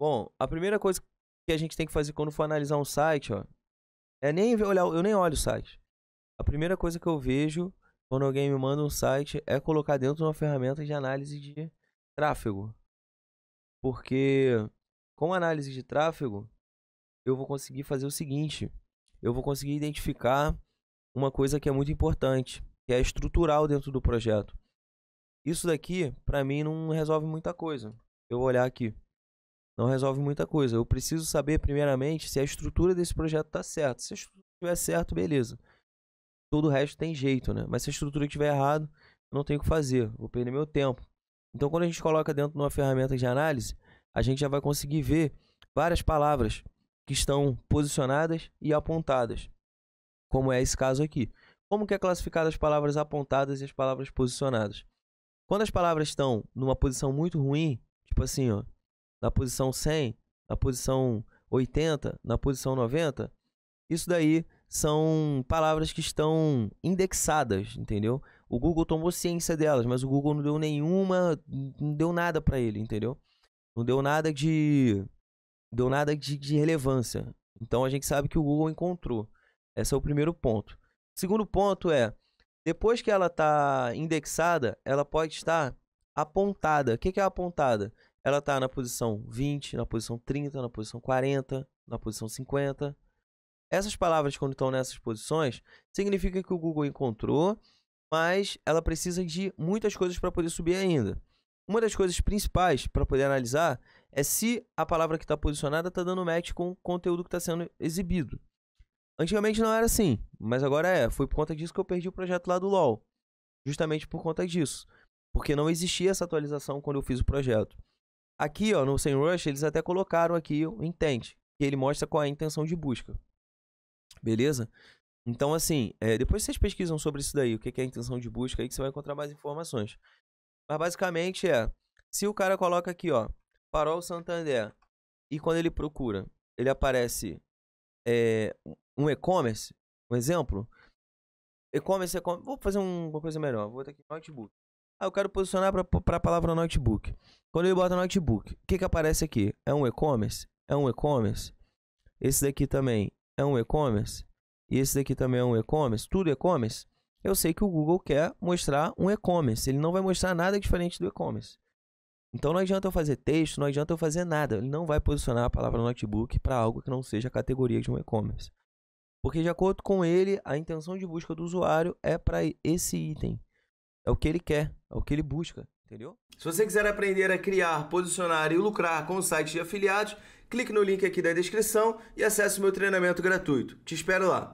Bom, a primeira coisa que a gente tem que fazer quando for analisar um site, ó, é nem olhar, eu nem olho o site. A primeira coisa que eu vejo quando alguém me manda um site é colocar dentro de uma ferramenta de análise de tráfego. Porque com análise de tráfego, eu vou conseguir fazer o seguinte: eu vou conseguir identificar uma coisa que é muito importante, que é estrutural dentro do projeto. Isso daqui, para mim, não resolve muita coisa. Eu vou olhar aqui não resolve muita coisa. Eu preciso saber, primeiramente, se a estrutura desse projeto está certa. Se a estrutura estiver certa, beleza. Todo o resto tem jeito, né? Mas se a estrutura estiver errada, eu não tenho o que fazer, vou perder meu tempo. Então, quando a gente coloca dentro de uma ferramenta de análise, a gente já vai conseguir ver várias palavras que estão posicionadas e apontadas, como é esse caso aqui. Como que é classificada as palavras apontadas e as palavras posicionadas? Quando as palavras estão numa posição muito ruim, tipo assim, ó, na posição 100, na posição 80, na posição 90. Isso daí são palavras que estão indexadas, entendeu? O Google tomou ciência delas, mas o Google não deu nenhuma, não deu nada para ele, entendeu? Não deu nada de deu nada de, de relevância. Então a gente sabe que o Google encontrou. Esse é o primeiro ponto. Segundo ponto é, depois que ela está indexada, ela pode estar apontada. O que, que é apontada? ela tá na posição 20, na posição 30, na posição 40, na posição 50. Essas palavras, quando estão nessas posições, significa que o Google encontrou, mas ela precisa de muitas coisas para poder subir ainda. Uma das coisas principais para poder analisar é se a palavra que está posicionada está dando match com o conteúdo que está sendo exibido. Antigamente não era assim, mas agora é. Foi por conta disso que eu perdi o projeto lá do LoL. Justamente por conta disso. Porque não existia essa atualização quando eu fiz o projeto. Aqui, ó, no Sem eles até colocaram aqui o intent, que ele mostra qual é a intenção de busca. Beleza? Então, assim, é, depois vocês pesquisam sobre isso daí, o que, é a intenção de busca, aí que você vai encontrar mais informações. Mas basicamente é, se o cara coloca aqui, ó, Farol Santander, e quando ele procura, ele aparece é, um e-commerce, um exemplo. E-commerce, e-commerce, é vou fazer uma coisa melhor, vou botar aqui notebook. Ah, eu quero posicionar para a palavra notebook. Quando ele bota notebook, o que, que aparece aqui? É um e-commerce? É um e-commerce? Esse daqui também é um e-commerce? E esse daqui também é um e-commerce? Tudo e-commerce? Eu sei que o Google quer mostrar um e-commerce. Ele não vai mostrar nada diferente do e-commerce. Então não adianta eu fazer texto, não adianta eu fazer nada. Ele não vai posicionar a palavra notebook para algo que não seja a categoria de um e-commerce. Porque de acordo com ele, a intenção de busca do usuário é para esse item. É o que ele quer, é o que ele busca, entendeu? Se você quiser aprender a criar, posicionar e lucrar com o site de afiliados, clique no link aqui da descrição e acesse o meu treinamento gratuito. Te espero lá.